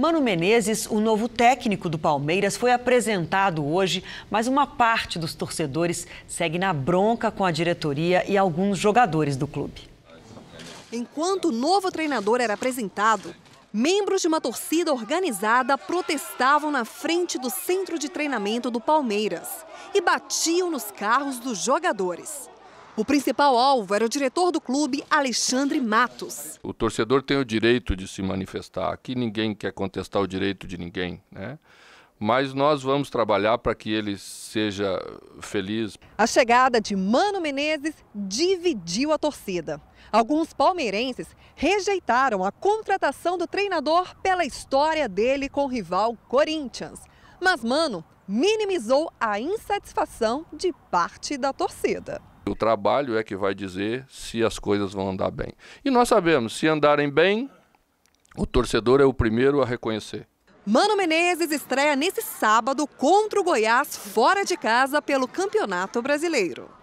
Mano Menezes, o novo técnico do Palmeiras, foi apresentado hoje, mas uma parte dos torcedores segue na bronca com a diretoria e alguns jogadores do clube. Enquanto o novo treinador era apresentado, membros de uma torcida organizada protestavam na frente do centro de treinamento do Palmeiras e batiam nos carros dos jogadores. O principal alvo era o diretor do clube, Alexandre Matos. O torcedor tem o direito de se manifestar. Aqui ninguém quer contestar o direito de ninguém, né? mas nós vamos trabalhar para que ele seja feliz. A chegada de Mano Menezes dividiu a torcida. Alguns palmeirenses rejeitaram a contratação do treinador pela história dele com o rival Corinthians. Mas Mano minimizou a insatisfação de parte da torcida. O trabalho é que vai dizer se as coisas vão andar bem. E nós sabemos, se andarem bem, o torcedor é o primeiro a reconhecer. Mano Menezes estreia nesse sábado contra o Goiás fora de casa pelo Campeonato Brasileiro.